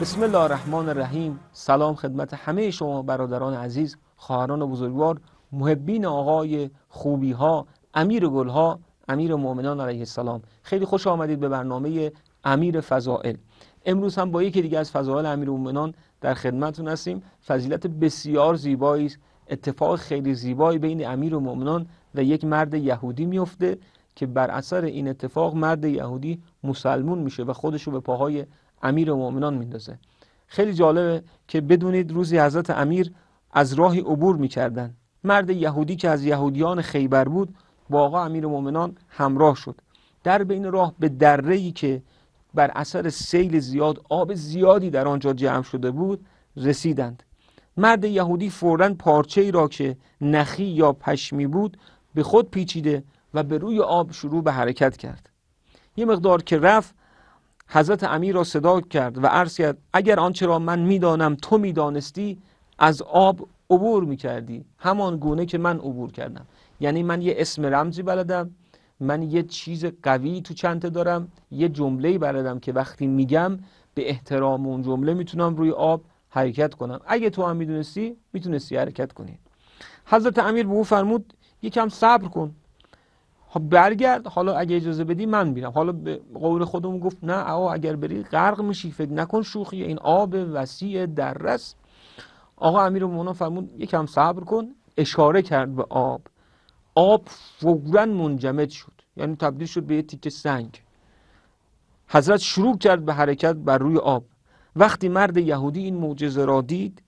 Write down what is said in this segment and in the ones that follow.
بسم الله الرحمن الرحیم سلام خدمت همه شما برادران عزیز خواهران و بزرگوار محبین آقای خوبی ها امیر گل ها امیر مؤمنان علیه السلام خیلی خوش آمدید به برنامه امیر فضائل امروز هم با یکی دیگه از فضائل امیر مؤمنان در خدمتتون هستیم فضیلت بسیار زیبایی است اتفاق خیلی زیبایی بین امیر و مؤمنان و یک مرد یهودی میفته که بر اثر این اتفاق مرد یهودی مسلمون میشه و خودشو به پاهای امیر مؤمنان میندازه خیلی جالبه که بدونید روزی حضرت امیر از راهی عبور میکردن مرد یهودی که از یهودیان خیبر بود با آقا امیر مؤمنان همراه شد در بین راه به دره‌ای که بر اثر سیل زیاد آب زیادی در آنجا جمع شده بود رسیدند مرد یهودی فورا پارچه ای را که نخی یا پشمی بود به خود پیچیده و به روی آب شروع به حرکت کرد یه مقدار که رفت حضرت امیر را صدا کرد و عرض کرد اگر آنچه را من میدانم تو میدانستی از آب عبور میکردی همان گونه که من عبور کردم یعنی من یه اسم رمزی بلدم من یه چیز قوی تو چنته دارم یه جمله بلدم که وقتی میگم به احترام اون جمله میتونم روی آب حرکت کنم اگه تو هم میدونستی میتونستی حرکت کنی حضرت امیر به او فرمود یکم صبر کن خب برگرد حالا اگه اجازه بدی من میرم حالا به قول خودمون گفت نه آقا اگر بری غرق میشی فکر نکن شوخی این آب وسیع رس آقا امیر فرمود یکم صبر کن اشاره کرد به آب آب فورا منجمد شد یعنی تبدیل شد به یه تیکه سنگ حضرت شروع کرد به حرکت بر روی آب وقتی مرد یهودی این معجزه را دید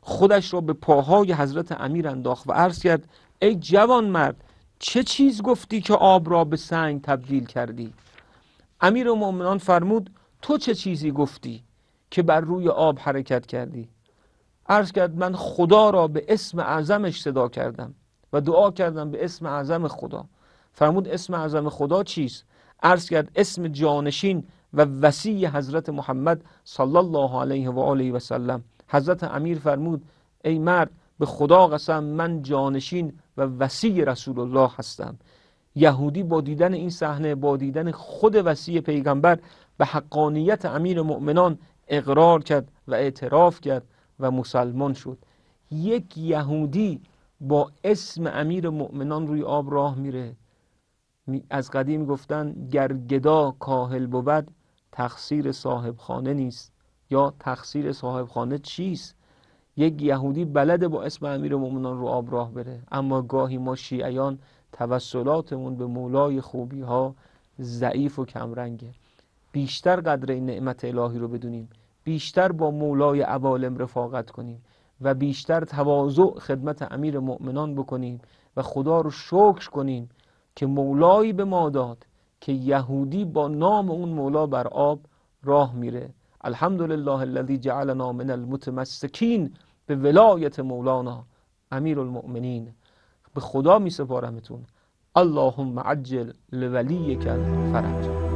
خودش را به پاهای حضرت امیر انداخت و عرض کرد ای جوان مرد چه چیز گفتی که آب را به سنگ تبدیل کردی امیر مؤمنان فرمود تو چه چیزی گفتی که بر روی آب حرکت کردی عرض کرد من خدا را به اسم اعظمش صدا کردم و دعا کردم به اسم اعظم خدا فرمود اسم اعظم خدا چیست عرض کرد اسم جانشین و وسیع حضرت محمد صلی الله علیه و آله و سلم حضرت امیر فرمود ای مرد به خدا قسم من جانشین و وسیع رسول الله هستم یهودی با دیدن این صحنه با دیدن خود وسیع پیغمبر به حقانیت امیر مؤمنان اقرار کرد و اعتراف کرد و مسلمان شد یک یهودی با اسم امیر مؤمنان روی آب راه میره از قدیم گفتن گرگدا کاهل بود تقصیر صاحب خانه نیست یا تقصیر صاحب خانه چیست یک یهودی بلده با اسم امیر مؤمنان رو آب راه بره اما گاهی ما شیعیان توسلاتمون به مولای خوبی ها ضعیف و کمرنگه بیشتر قدر این نعمت الهی رو بدونیم بیشتر با مولای عوالم رفاقت کنیم و بیشتر تواضع خدمت امیر مؤمنان بکنیم و خدا رو شکر کنیم که مولایی به ما داد که یهودی با نام اون مولا بر آب راه میره الحمد لله الذی جعلنا من المتمسكين به ولایت مولانا امیر المؤمنین به خدا می سپارمتون اللهم عجل کن الفرج